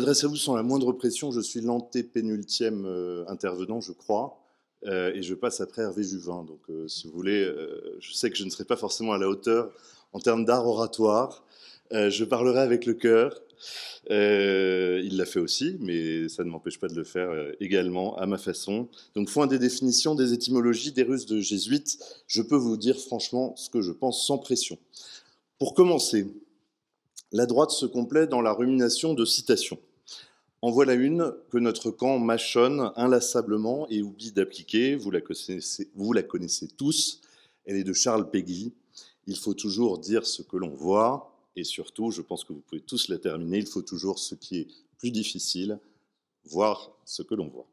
m'adresse à vous sans la moindre pression. Je suis l'antépénultième euh, intervenant, je crois. Euh, et je passe après Hervé Juvin. Donc, euh, si vous voulez, je sais que je ne serai pas forcément à la hauteur en termes d'art oratoire. je parlerai avec le cœur. il l'a fait aussi, mais ça ne m'empêche pas de le faire également à ma façon. Donc, foin des définitions, des étymologies, des Russes de jésuites, je peux vous dire franchement ce que je pense sans pression. Pour commencer, la droite se complaît dans la rumination de citations. En voilà une que notre camp mâchonne inlassablement et oublie d'appliquer. Vous, la connaissez tous. Elle est de Charles Peggy. Il faut toujours dire ce que l'on voit. Et surtout, je pense que vous pouvez tous la terminer, il faut toujours ce qui est plus difficile, voir ce que l'on voit.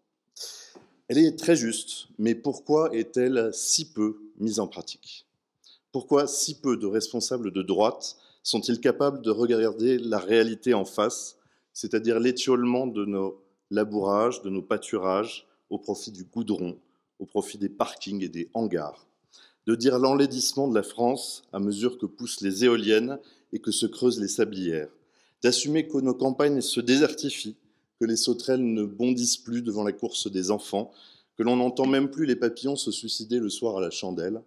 Elle est très juste, mais pourquoi est-elle si peu mise en pratique Pourquoi si peu de responsables de droite sont-ils capables de regarder la réalité en face c'est-à-dire l'étiolement de nos labourages, de nos pâturages, au profit du goudron, au profit des parkings et des hangars, de dire l'enlaidissement de la France à mesure que poussent les éoliennes et que se creusent les sablières, d'assumer que nos campagnes se désertifient, que les sauterelles ne bondissent plus devant la course des enfants, que l'on n'entend même plus les papillons se suicider le soir à la chandelle,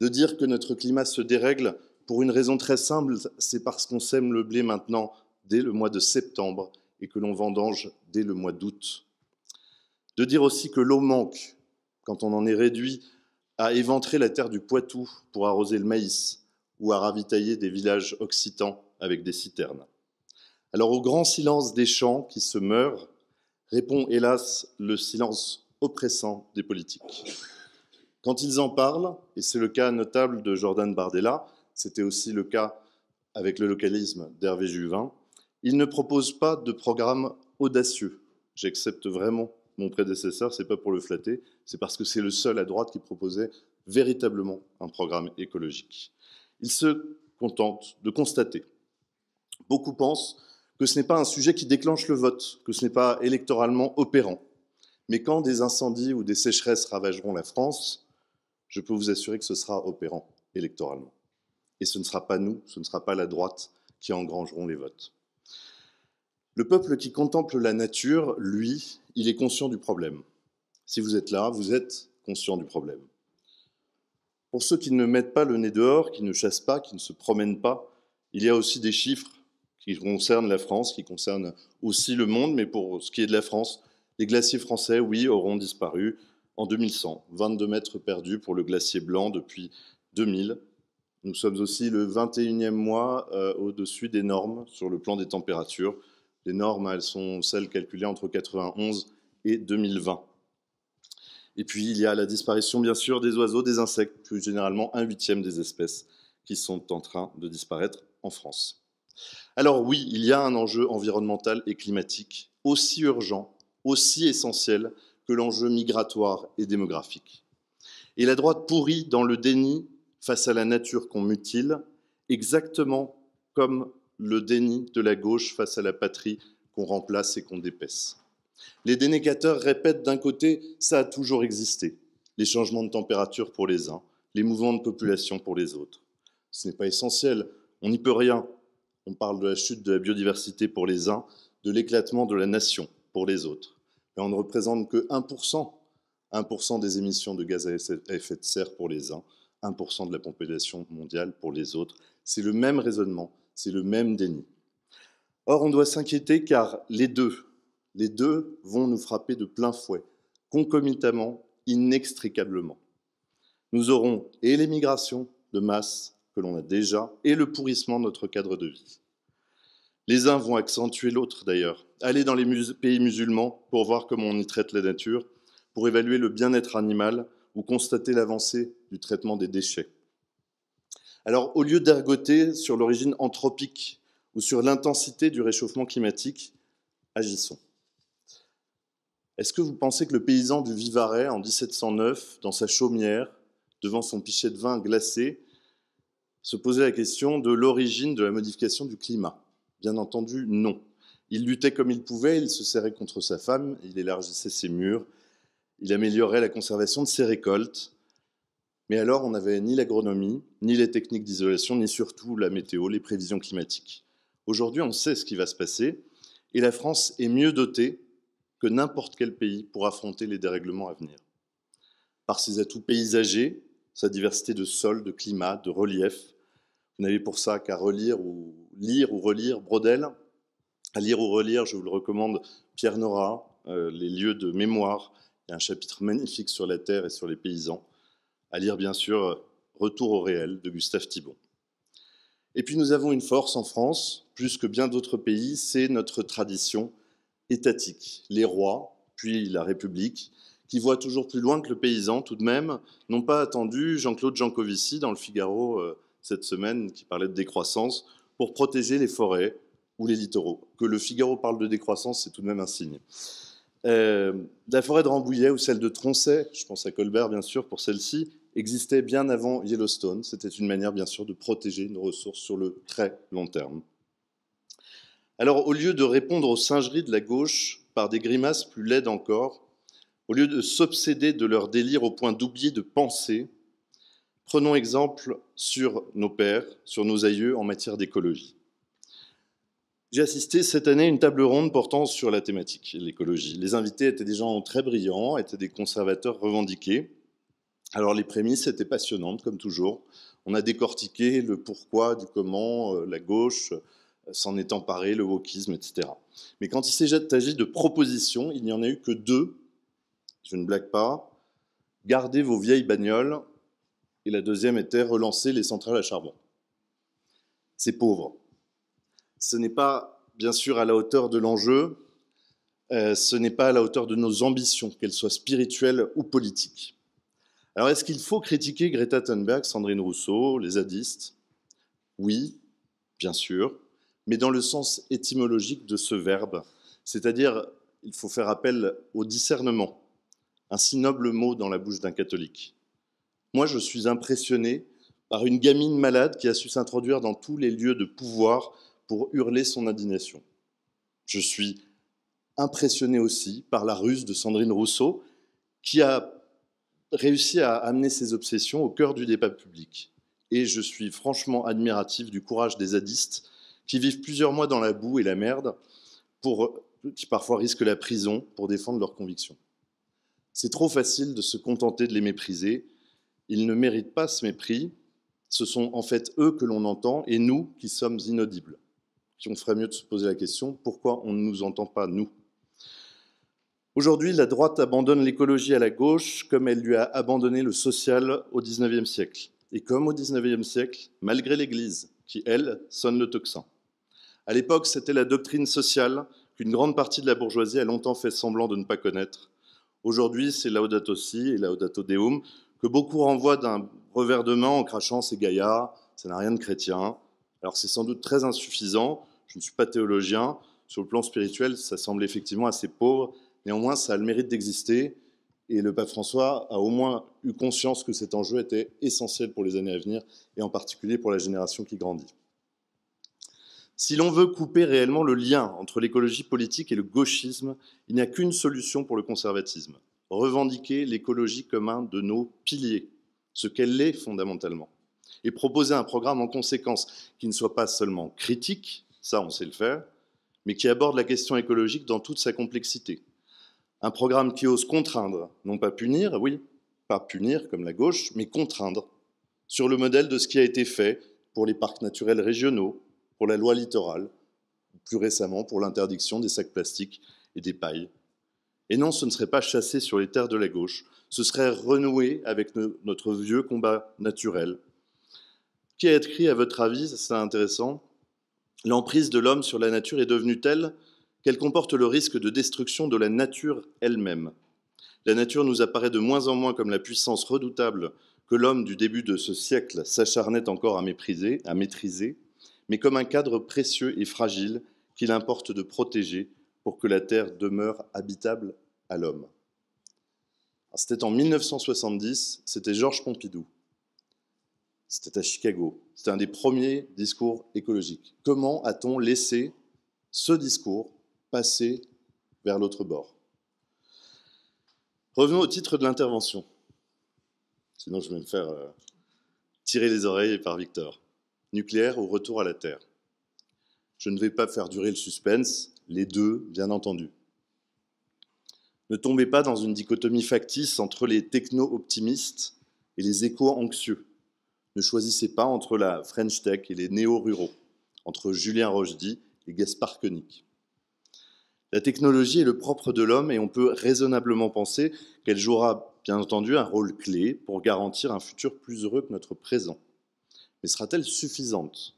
de dire que notre climat se dérègle pour une raison très simple, c'est parce qu'on sème le blé maintenant dès le mois de septembre et que l'on vendange dès le mois d'août. De dire aussi que l'eau manque quand on en est réduit à éventrer la terre du Poitou pour arroser le maïs ou à ravitailler des villages occitans avec des citernes. Alors au grand silence des champs qui se meurent répond hélas le silence oppressant des politiques. Quand ils en parlent, et c'est le cas notable de Jordan Bardella, c'était aussi le cas avec le localisme d'Hervé Juvin, il ne propose pas de programme audacieux. J'accepte vraiment mon prédécesseur, ce n'est pas pour le flatter, c'est parce que c'est le seul à droite qui proposait véritablement un programme écologique. Il se contente de constater. Beaucoup pensent que ce n'est pas un sujet qui déclenche le vote, que ce n'est pas électoralement opérant. Mais quand des incendies ou des sécheresses ravageront la France, je peux vous assurer que ce sera opérant électoralement. Et ce ne sera pas nous, ce ne sera pas la droite qui engrangeront les votes. Le peuple qui contemple la nature, lui, il est conscient du problème. Si vous êtes là, vous êtes conscient du problème. Pour ceux qui ne mettent pas le nez dehors, qui ne chassent pas, qui ne se promènent pas, il y a aussi des chiffres qui concernent la France, qui concernent aussi le monde, mais pour ce qui est de la France, les glaciers français, oui, auront disparu en 2100. 22 mètres perdus pour le glacier blanc depuis 2000. Nous sommes aussi le 21e mois euh, au-dessus des normes sur le plan des températures. Les normes, elles sont celles calculées entre 91 et 2020. Et puis, il y a la disparition, bien sûr, des oiseaux, des insectes, plus généralement un huitième des espèces qui sont en train de disparaître en France. Alors oui, il y a un enjeu environnemental et climatique aussi urgent, aussi essentiel que l'enjeu migratoire et démographique. Et la droite pourrit dans le déni face à la nature qu'on mutile, exactement comme le déni de la gauche face à la patrie qu'on remplace et qu'on dépaisse. Les dénégateurs répètent d'un côté ⁇ ça a toujours existé ⁇ les changements de température pour les uns, les mouvements de population pour les autres. Ce n'est pas essentiel, on n'y peut rien. On parle de la chute de la biodiversité pour les uns, de l'éclatement de la nation pour les autres. Et on ne représente que 1%, 1% des émissions de gaz à effet de serre pour les uns, 1% de la population mondiale pour les autres. C'est le même raisonnement c'est le même déni. Or, on doit s'inquiéter car les deux, les deux vont nous frapper de plein fouet, concomitamment, inextricablement. Nous aurons et l'émigration de masse que l'on a déjà, et le pourrissement de notre cadre de vie. Les uns vont accentuer l'autre d'ailleurs. aller dans les pays musulmans pour voir comment on y traite la nature, pour évaluer le bien-être animal ou constater l'avancée du traitement des déchets. Alors, au lieu d'ergoter sur l'origine anthropique ou sur l'intensité du réchauffement climatique, agissons. Est-ce que vous pensez que le paysan du Vivarais, en 1709, dans sa chaumière, devant son pichet de vin glacé, se posait la question de l'origine de la modification du climat Bien entendu, non. Il luttait comme il pouvait, il se serrait contre sa femme, il élargissait ses murs, il améliorait la conservation de ses récoltes, mais alors, on n'avait ni l'agronomie, ni les techniques d'isolation, ni surtout la météo, les prévisions climatiques. Aujourd'hui, on sait ce qui va se passer, et la France est mieux dotée que n'importe quel pays pour affronter les dérèglements à venir. Par ses atouts paysagers, sa diversité de sols, de climat, de relief, vous n'avez pour ça qu'à relire ou lire ou relire Brodel. À lire ou relire, je vous le recommande, Pierre Nora, euh, Les lieux de mémoire. Il y a un chapitre magnifique sur la terre et sur les paysans à lire bien sûr euh, Retour au réel de Gustave Thibon. Et puis nous avons une force en France, plus que bien d'autres pays, c'est notre tradition étatique. Les rois, puis la République, qui voient toujours plus loin que le paysan tout de même, n'ont pas attendu Jean-Claude Jancovici dans le Figaro euh, cette semaine, qui parlait de décroissance, pour protéger les forêts ou les littoraux. Que le Figaro parle de décroissance, c'est tout de même un signe. Euh, la forêt de Rambouillet ou celle de Troncet, je pense à Colbert bien sûr pour celle-ci, existait bien avant Yellowstone. C'était une manière, bien sûr, de protéger nos ressources sur le très long terme. Alors, au lieu de répondre aux singeries de la gauche par des grimaces plus laides encore, au lieu de s'obséder de leur délire au point d'oublier de penser, prenons exemple sur nos pères, sur nos aïeux en matière d'écologie. J'ai assisté cette année à une table ronde portant sur la thématique, l'écologie. Les invités étaient des gens très brillants, étaient des conservateurs revendiqués, alors les prémices étaient passionnantes, comme toujours. On a décortiqué le pourquoi, du comment, euh, la gauche euh, s'en est emparée, le wokisme, etc. Mais quand il s'agit de propositions, il n'y en a eu que deux. Je ne blague pas. Gardez vos vieilles bagnoles. Et la deuxième était relancer les centrales à charbon. C'est pauvre. Ce n'est pas, bien sûr, à la hauteur de l'enjeu. Euh, ce n'est pas à la hauteur de nos ambitions, qu'elles soient spirituelles ou politiques. Alors, est-ce qu'il faut critiquer Greta Thunberg, Sandrine Rousseau, les zadistes Oui, bien sûr, mais dans le sens étymologique de ce verbe, c'est-à-dire il faut faire appel au discernement, un si noble mot dans la bouche d'un catholique. Moi, je suis impressionné par une gamine malade qui a su s'introduire dans tous les lieux de pouvoir pour hurler son indignation. Je suis impressionné aussi par la ruse de Sandrine Rousseau, qui a réussi à amener ses obsessions au cœur du débat public. Et je suis franchement admiratif du courage des zadistes qui vivent plusieurs mois dans la boue et la merde, pour, qui parfois risquent la prison pour défendre leurs convictions. C'est trop facile de se contenter de les mépriser. Ils ne méritent pas ce mépris. Ce sont en fait eux que l'on entend et nous qui sommes inaudibles. Qui on ferait mieux de se poser la question pourquoi on ne nous entend pas, nous Aujourd'hui, la droite abandonne l'écologie à la gauche comme elle lui a abandonné le social au XIXe siècle. Et comme au XIXe siècle, malgré l'Église, qui, elle, sonne le tocsin. À l'époque, c'était la doctrine sociale qu'une grande partie de la bourgeoisie a longtemps fait semblant de ne pas connaître. Aujourd'hui, c'est Laudato Si et Laudato Deum que beaucoup renvoient d'un revers de main en crachant ces gaillards, ça n'a rien de chrétien. Alors c'est sans doute très insuffisant, je ne suis pas théologien, sur le plan spirituel, ça semble effectivement assez pauvre Néanmoins, ça a le mérite d'exister. Et le pape François a au moins eu conscience que cet enjeu était essentiel pour les années à venir, et en particulier pour la génération qui grandit. Si l'on veut couper réellement le lien entre l'écologie politique et le gauchisme, il n'y a qu'une solution pour le conservatisme. Revendiquer l'écologie comme un de nos piliers, ce qu'elle est fondamentalement, et proposer un programme en conséquence qui ne soit pas seulement critique, ça on sait le faire, mais qui aborde la question écologique dans toute sa complexité, un programme qui ose contraindre, non pas punir, oui, pas punir comme la gauche, mais contraindre, sur le modèle de ce qui a été fait pour les parcs naturels régionaux, pour la loi littorale, plus récemment pour l'interdiction des sacs plastiques et des pailles. Et non, ce ne serait pas chasser sur les terres de la gauche, ce serait renouer avec notre vieux combat naturel. Qui a écrit, à votre avis, c'est intéressant, L'emprise de l'homme sur la nature est devenue telle qu'elle comporte le risque de destruction de la nature elle-même. La nature nous apparaît de moins en moins comme la puissance redoutable que l'homme du début de ce siècle s'acharnait encore à mépriser, à maîtriser, mais comme un cadre précieux et fragile qu'il importe de protéger pour que la Terre demeure habitable à l'homme. C'était en 1970, c'était Georges Pompidou. C'était à Chicago. C'était un des premiers discours écologiques. Comment a-t-on laissé ce discours passer vers l'autre bord. Revenons au titre de l'intervention. Sinon, je vais me faire euh, tirer les oreilles par Victor. Nucléaire ou retour à la Terre Je ne vais pas faire durer le suspense, les deux, bien entendu. Ne tombez pas dans une dichotomie factice entre les techno-optimistes et les éco-anxieux. Ne choisissez pas entre la French Tech et les néo-ruraux, entre Julien Rochdy et Gaspard Koenig. La technologie est le propre de l'homme et on peut raisonnablement penser qu'elle jouera bien entendu un rôle clé pour garantir un futur plus heureux que notre présent. Mais sera-t-elle suffisante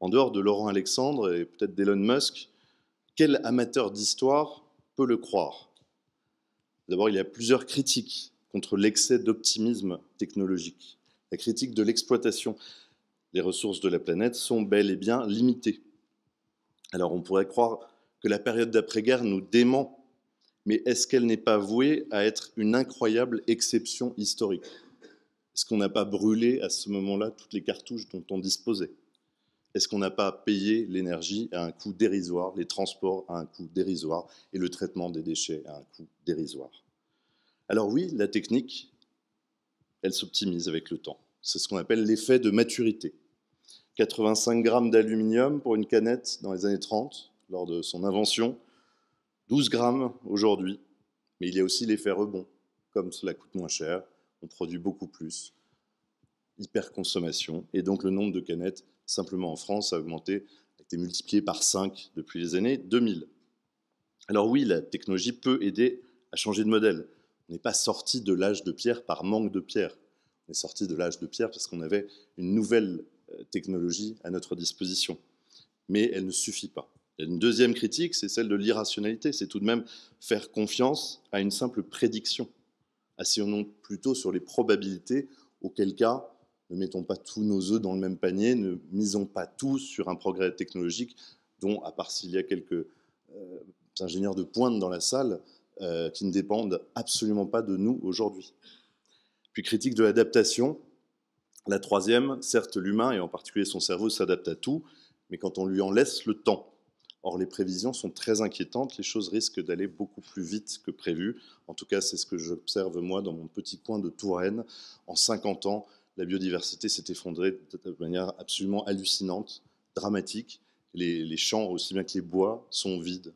En dehors de Laurent Alexandre et peut-être d'Elon Musk, quel amateur d'histoire peut le croire D'abord, il y a plusieurs critiques contre l'excès d'optimisme technologique. La critique de l'exploitation. des ressources de la planète sont bel et bien limitées. Alors on pourrait croire que la période d'après-guerre nous dément, mais est-ce qu'elle n'est pas vouée à être une incroyable exception historique Est-ce qu'on n'a pas brûlé à ce moment-là toutes les cartouches dont on disposait Est-ce qu'on n'a pas payé l'énergie à un coût dérisoire, les transports à un coût dérisoire et le traitement des déchets à un coût dérisoire Alors oui, la technique, elle s'optimise avec le temps. C'est ce qu'on appelle l'effet de maturité. 85 grammes d'aluminium pour une canette dans les années 30, lors de son invention. 12 grammes aujourd'hui, mais il y a aussi l'effet rebond. Comme cela coûte moins cher, on produit beaucoup plus. Hyperconsommation. Et donc le nombre de canettes, simplement en France, a augmenté, a été multiplié par 5 depuis les années 2000. Alors oui, la technologie peut aider à changer de modèle. On n'est pas sorti de l'âge de pierre par manque de pierre. On est sorti de l'âge de pierre parce qu'on avait une nouvelle euh, technologie à notre disposition. Mais elle ne suffit pas. Une deuxième critique, c'est celle de l'irrationalité. C'est tout de même faire confiance à une simple prédiction. asseyons plutôt sur les probabilités, auquel cas, ne mettons pas tous nos œufs dans le même panier, ne misons pas tout sur un progrès technologique dont, à part s'il y a quelques euh, ingénieurs de pointe dans la salle, euh, qui ne dépendent absolument pas de nous aujourd'hui. Puis critique de l'adaptation. La troisième, certes, l'humain, et en particulier son cerveau, s'adapte à tout, mais quand on lui en laisse le temps, Or, les prévisions sont très inquiétantes, les choses risquent d'aller beaucoup plus vite que prévu. En tout cas, c'est ce que j'observe moi dans mon petit coin de Touraine. En 50 ans, la biodiversité s'est effondrée de manière absolument hallucinante, dramatique. Les, champs, aussi bien que les bois, sont vides.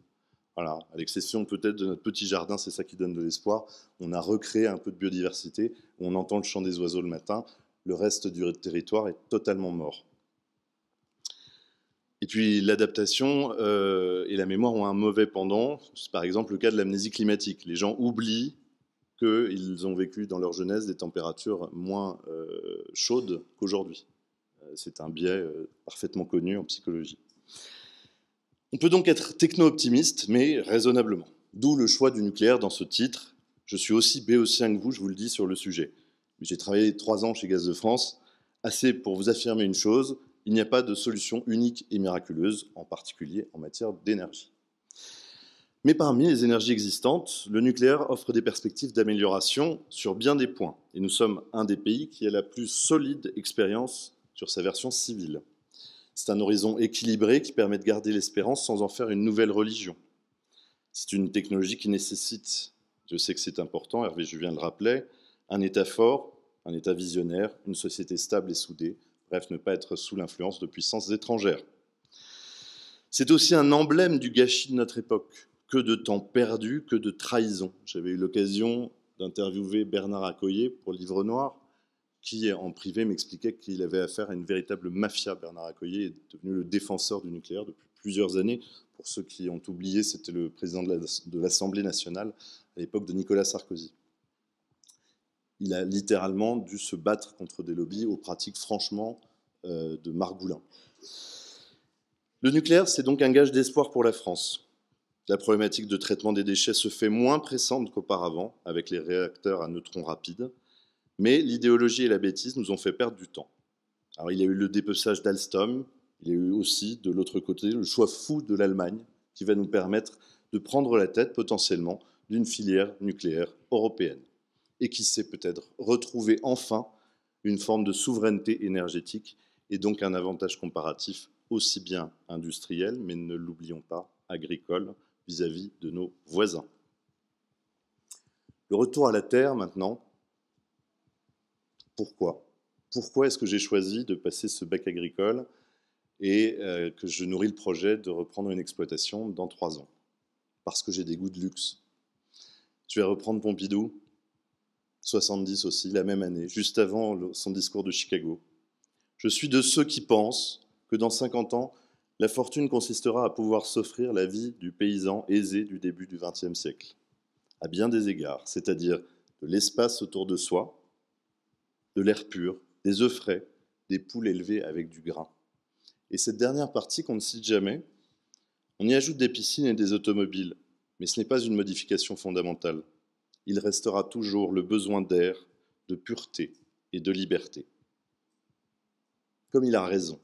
Voilà, à l'exception peut-être de notre petit jardin, c'est ça qui donne de l'espoir. On a recréé un peu de biodiversité, on entend le chant des oiseaux le matin, le reste du territoire est totalement mort. Et puis l'adaptation euh, et la mémoire ont un mauvais pendant. C'est par exemple le cas de l'amnésie climatique. Les gens oublient qu'ils ont vécu dans leur jeunesse des températures moins euh, chaudes qu'aujourd'hui. Euh, c'est un biais parfaitement connu en psychologie. On peut donc être techno-optimiste, mais raisonnablement. D'où le choix du nucléaire dans ce titre. Je suis aussi béotien que vous, je vous le dis, sur le sujet. J'ai travaillé trois ans chez Gaz de France, assez pour vous affirmer une chose, il n'y a pas de solution unique et miraculeuse, en particulier en matière d'énergie. Mais parmi les énergies existantes, le nucléaire offre des perspectives d'amélioration sur bien des points, et nous sommes un des pays qui a la plus solide expérience sur sa version civile. C'est un horizon équilibré qui permet de garder l'espérance sans en faire une nouvelle religion. C'est une technologie qui nécessite, je sais que c'est important, Hervé Juvien le rappelait, un État fort, un État visionnaire, une société stable et soudée, Bref, ne pas être sous l'influence de puissances étrangères. C'est aussi un emblème du gâchis de notre époque. Que de temps perdu, que de trahison. J'avais eu l'occasion d'interviewer Bernard Accoyer pour Livre Noir, qui en privé m'expliquait qu'il avait affaire à une véritable mafia. Bernard Accoyer est devenu le défenseur du nucléaire depuis plusieurs années. Pour ceux qui ont oublié, c'était le président de l'Assemblée nationale à l'époque de Nicolas Sarkozy il a littéralement dû se battre contre des lobbies aux pratiques franchement euh, de Margoulin. Le nucléaire, c'est donc un gage d'espoir pour la France. La problématique de traitement des déchets se fait moins pressante qu'auparavant avec les réacteurs à neutrons rapides, mais l'idéologie et la bêtise nous ont fait perdre du temps. Alors il y a eu le dépeçage d'Alstom, il y a eu aussi de l'autre côté le choix fou de l'Allemagne qui va nous permettre de prendre la tête potentiellement d'une filière nucléaire européenne et qui sait peut-être retrouver enfin une forme de souveraineté énergétique et donc un avantage comparatif aussi bien industriel, mais ne l'oublions pas, agricole vis-à-vis de nos voisins. Le retour à la terre maintenant. Pourquoi Pourquoi est-ce que j'ai choisi de passer ce bac agricole et euh, que je nourris le projet de reprendre une exploitation dans trois ans Parce que j'ai des goûts de luxe. Tu vas reprendre Pompidou, 70 aussi, la même année, juste avant son discours de Chicago. Je suis de ceux qui pensent que dans 50 ans, la fortune consistera à pouvoir s'offrir la vie du paysan aisé du début du XXe siècle, à bien des égards, c'est-à-dire de l'espace autour de soi, de l'air pur, des œufs frais, des poules élevées avec du grain. Et cette dernière partie qu'on ne cite jamais, on y ajoute des piscines et des automobiles, mais ce n'est pas une modification fondamentale il restera toujours le besoin d'air, de pureté et de liberté. Comme il a raison.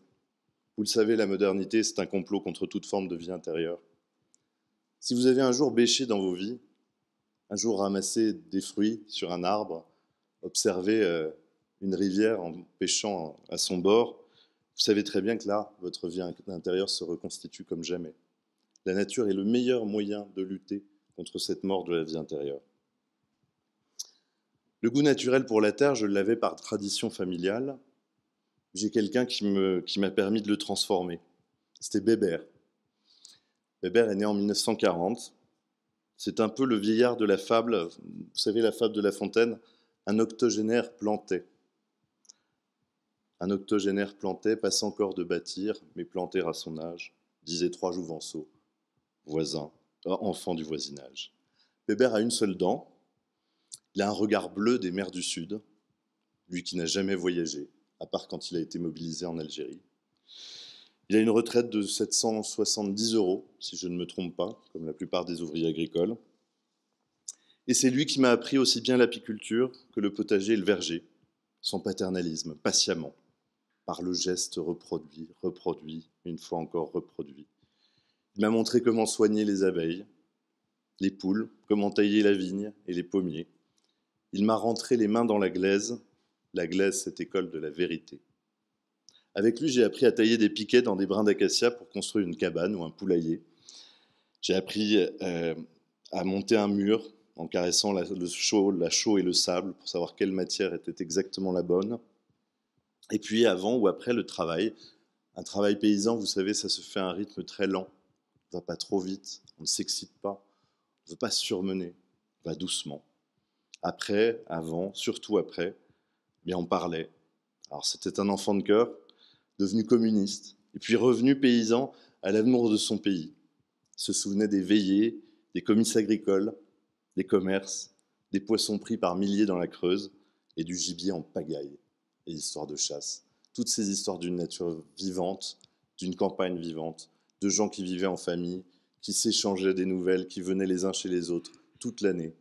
Vous le savez, la modernité, c'est un complot contre toute forme de vie intérieure. Si vous avez un jour bêché dans vos vies, un jour ramassé des fruits sur un arbre, observé euh, une rivière en pêchant à son bord, vous savez très bien que là, votre vie intérieure se reconstitue comme jamais. La nature est le meilleur moyen de lutter contre cette mort de la vie intérieure. Le goût naturel pour la terre, je l'avais par tradition familiale. J'ai quelqu'un qui m'a permis de le transformer. C'était Bébert. Bébert est né en 1940. C'est un peu le vieillard de la fable, vous savez la fable de La Fontaine, un octogénaire plantait. Un octogénaire planté passe encore de bâtir, mais planté à son âge, disait trois jouvenceaux, voisins, euh, enfants du voisinage. Bébert a une seule dent, il a un regard bleu des mers du Sud, lui qui n'a jamais voyagé, à part quand il a été mobilisé en Algérie. Il a une retraite de 770 euros, si je ne me trompe pas, comme la plupart des ouvriers agricoles. Et c'est lui qui m'a appris aussi bien l'apiculture que le potager et le verger, son paternalisme, patiemment, par le geste reproduit, reproduit, une fois encore reproduit. Il m'a montré comment soigner les abeilles, les poules, comment tailler la vigne et les pommiers, il m'a rentré les mains dans la glaise, la glaise, cette école de la vérité. Avec lui, j'ai appris à tailler des piquets dans des brins d'acacia pour construire une cabane ou un poulailler. J'ai appris euh, à monter un mur en caressant la, le chaux et le sable pour savoir quelle matière était exactement la bonne. Et puis avant ou après le travail, un travail paysan, vous savez, ça se fait à un rythme très lent. On ne va pas trop vite, on ne s'excite pas, on ne veut pas se surmener, on va doucement. Après, avant, surtout après, mais on parlait. c'était un enfant de cœur, devenu communiste, et puis revenu paysan à l'amour de son pays. Il se souvenait des veillées, des comices agricoles, des commerces, des poissons pris par milliers dans la Creuse, et du gibier en pagaille, et histoires de chasse. Toutes ces histoires d'une nature vivante, d'une campagne vivante, de gens qui vivaient en famille, qui s'échangeaient des nouvelles, qui venaient les uns chez les autres toute l'année,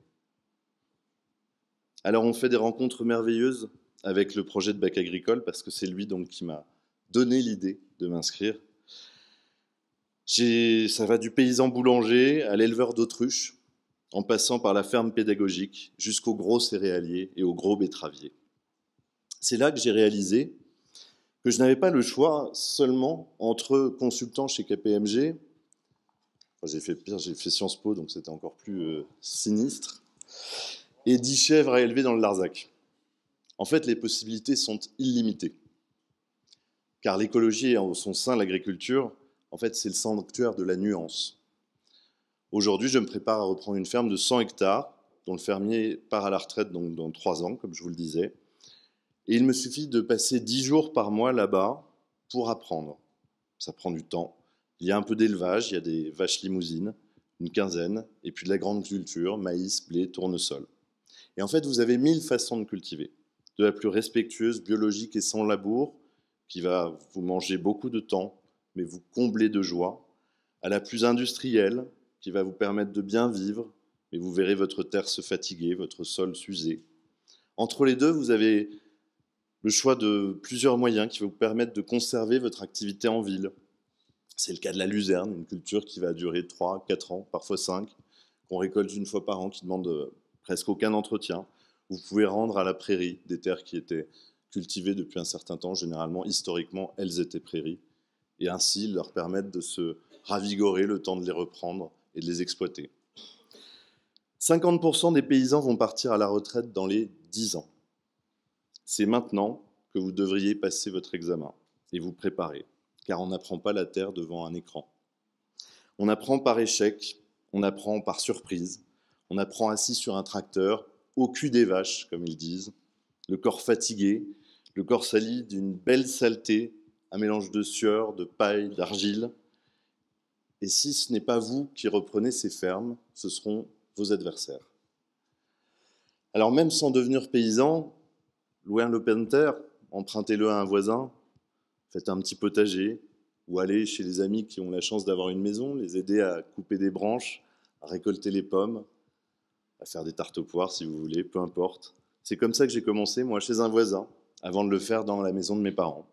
alors on fait des rencontres merveilleuses avec le projet de bac agricole parce que c'est lui donc qui m'a donné l'idée de m'inscrire. Ça va du paysan boulanger à l'éleveur d'autruche, en passant par la ferme pédagogique jusqu'au gros céréalier et au gros betteraviers. C'est là que j'ai réalisé que je n'avais pas le choix seulement entre consultant chez KPMG, j'ai fait pire, j'ai fait Sciences Po, donc c'était encore plus euh, sinistre, et 10 chèvres à élever dans le Larzac. En fait, les possibilités sont illimitées. Car l'écologie et en son sein l'agriculture, en fait, c'est le sanctuaire de la nuance. Aujourd'hui, je me prépare à reprendre une ferme de 100 hectares, dont le fermier part à la retraite donc dans 3 ans, comme je vous le disais. Et il me suffit de passer 10 jours par mois là-bas pour apprendre. Ça prend du temps. Il y a un peu d'élevage, il y a des vaches limousines, une quinzaine, et puis de la grande culture, maïs, blé, tournesol. Et en fait, vous avez mille façons de cultiver. De la plus respectueuse, biologique et sans labour, qui va vous manger beaucoup de temps, mais vous combler de joie, à la plus industrielle, qui va vous permettre de bien vivre, mais vous verrez votre terre se fatiguer, votre sol s'user. Entre les deux, vous avez le choix de plusieurs moyens qui vont vous permettre de conserver votre activité en ville. C'est le cas de la luzerne, une culture qui va durer 3, 4 ans, parfois 5, qu'on récolte une fois par an, qui demande presque aucun entretien. Vous pouvez rendre à la prairie des terres qui étaient cultivées depuis un certain temps. Généralement, historiquement, elles étaient prairies. Et ainsi leur permettre de se ravigorer le temps de les reprendre et de les exploiter. 50% des paysans vont partir à la retraite dans les 10 ans. C'est maintenant que vous devriez passer votre examen et vous préparer, car on n'apprend pas la terre devant un écran. On apprend par échec, on apprend par surprise, on apprend assis sur un tracteur, au cul des vaches, comme ils disent, le corps fatigué, le corps sali d'une belle saleté, un mélange de sueur, de paille, d'argile. Et si ce n'est pas vous qui reprenez ces fermes, ce seront vos adversaires. Alors même sans devenir paysan, louez le terre, empruntez-le à un voisin, faites un petit potager, ou allez chez les amis qui ont la chance d'avoir une maison, les aider à couper des branches, à récolter les pommes, à faire des tartes aux poires si vous voulez, peu importe. C'est comme ça que j'ai commencé, moi, chez un voisin, avant de le faire dans la maison de mes parents.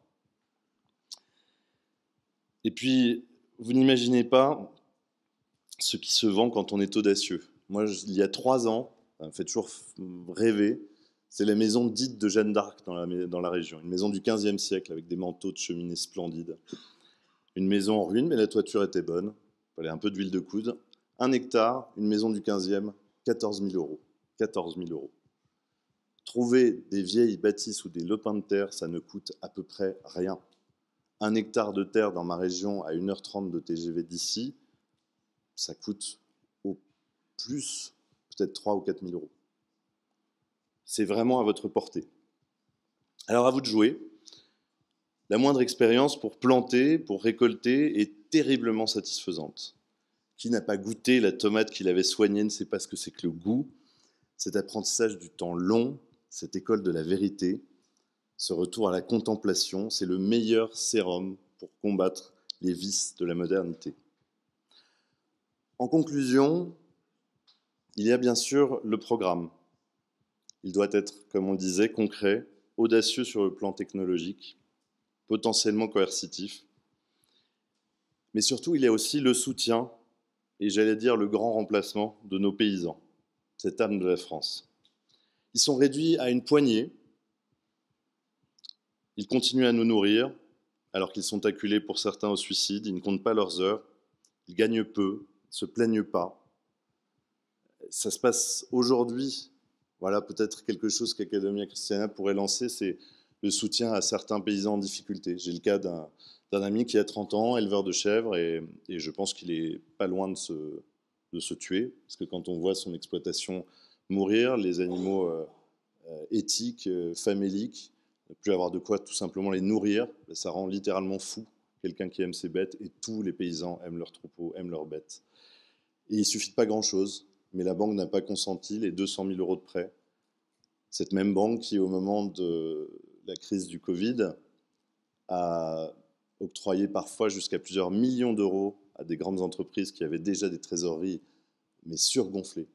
Et puis, vous n'imaginez pas ce qui se vend quand on est audacieux. Moi, il y a trois ans, ça me fait toujours rêver, c'est la maison dite de Jeanne d'Arc dans la, région, une maison du XVe siècle avec des manteaux de cheminée splendides. Une maison en ruine, mais la toiture était bonne, il fallait un peu d'huile de coude. Un hectare, une maison du 15e, 14 000 euros. 14 000 euros. Trouver des vieilles bâtisses ou des lopins de terre, ça ne coûte à peu près rien. Un hectare de terre dans ma région à 1h30 de TGV d'ici, ça coûte au plus peut-être 3 ou 4 000 euros. C'est vraiment à votre portée. Alors à vous de jouer. La moindre expérience pour planter, pour récolter est terriblement satisfaisante. Qui n'a pas goûté la tomate qu'il avait soignée ne sait pas ce que c'est que le goût. Cet apprentissage du temps long, cette école de la vérité, ce retour à la contemplation, c'est le meilleur sérum pour combattre les vices de la modernité. En conclusion, il y a bien sûr le programme. Il doit être, comme on disait, concret, audacieux sur le plan technologique, potentiellement coercitif. Mais surtout, il y a aussi le soutien et j'allais dire le grand remplacement de nos paysans, cette âme de la France. Ils sont réduits à une poignée, ils continuent à nous nourrir, alors qu'ils sont acculés pour certains au suicide, ils ne comptent pas leurs heures, ils gagnent peu, ils se plaignent pas. Ça se passe aujourd'hui. Voilà peut-être quelque chose qu'Academia Christiana pourrait lancer, c'est le soutien à certains paysans en difficulté. J'ai le cas d'un d'un ami qui a 30 ans, éleveur de chèvres, et, je pense qu'il est pas loin de se, de se tuer, parce que quand on voit son exploitation mourir, les animaux euh, euh, éthiques, euh, faméliques, ne plus avoir de quoi tout simplement les nourrir, ben, ça rend littéralement fou quelqu'un qui aime ses bêtes, et tous les paysans aiment leurs troupeaux, aiment leurs bêtes. Et il suffit pas grand-chose, mais la banque n'a pas consenti les 200 000 euros de prêt. Cette même banque qui, au moment de la crise du Covid, a octroyé parfois jusqu'à plusieurs millions d'euros à des grandes entreprises qui avaient déjà des trésoreries, mais surgonflées.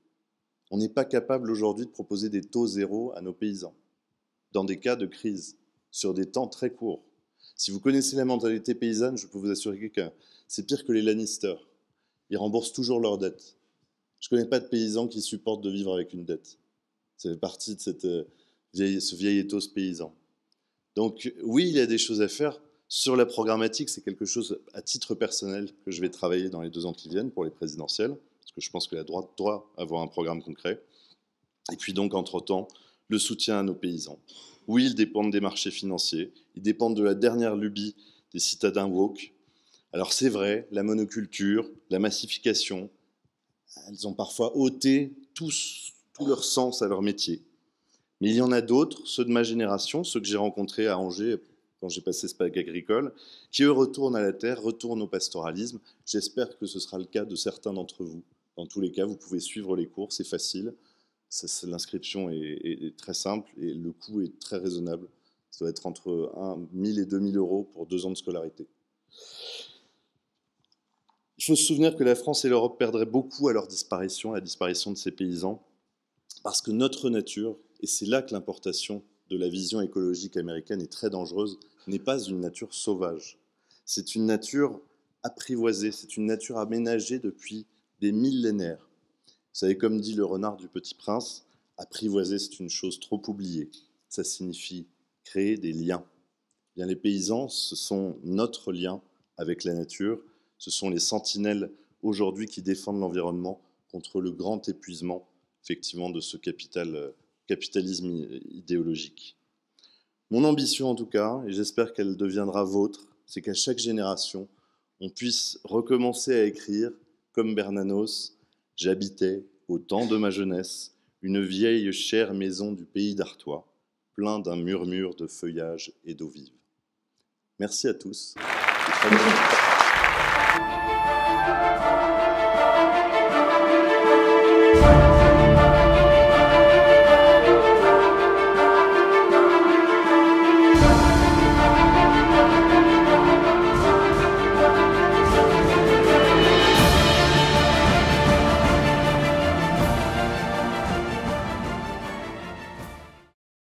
On n'est pas capable aujourd'hui de proposer des taux zéro à nos paysans, dans des cas de crise, sur des temps très courts. Si vous connaissez la mentalité paysanne, je peux vous assurer que c'est pire que les Lannister. Ils remboursent toujours leurs dettes. Je ne connais pas de paysans qui supportent de vivre avec une dette. C'est fait partie de cette, euh, vieille, ce vieil paysan. Donc oui, il y a des choses à faire sur la programmatique, c'est quelque chose à titre personnel que je vais travailler dans les deux ans qui viennent pour les présidentielles, parce que je pense que la droite doit avoir un programme concret. Et puis donc, entre-temps, le soutien à nos paysans. Oui, ils dépendent des marchés financiers, ils dépendent de la dernière lubie des citadins woke. Alors c'est vrai, la monoculture, la massification, elles ont parfois ôté tout, tout leur sens à leur métier. Mais il y en a d'autres, ceux de ma génération, ceux que j'ai rencontrés à Angers quand j'ai passé ce pack agricole, qui eux retournent à la terre, retournent au pastoralisme. J'espère que ce sera le cas de certains d'entre vous. Dans tous les cas, vous pouvez suivre les cours, c'est facile. L'inscription est, très simple et le coût est très raisonnable. Ça doit être entre 1 000 et 2 000 euros pour deux ans de scolarité. Je faut se souvenir que la France et l'Europe perdraient beaucoup à leur disparition, à la disparition de ces paysans, parce que notre nature, et c'est là que l'importation de la vision écologique américaine est très dangereuse, n'est pas une nature sauvage. C'est une nature apprivoisée, c'est une nature aménagée depuis des millénaires. Vous savez, comme dit le renard du Petit Prince, apprivoiser, c'est une chose trop oubliée. Ça signifie créer des liens. Eh bien, les paysans, ce sont notre lien avec la nature. Ce sont les sentinelles aujourd'hui qui défendent l'environnement contre le grand épuisement, effectivement, de ce capital euh, capitalisme idéologique. Mon ambition en tout cas, et j'espère qu'elle deviendra vôtre, c'est qu'à chaque génération, on puisse recommencer à écrire, comme Bernanos, J'habitais, au temps de ma jeunesse, une vieille chère maison du pays d'Artois, plein d'un murmure de feuillage et d'eau vive. Merci à tous.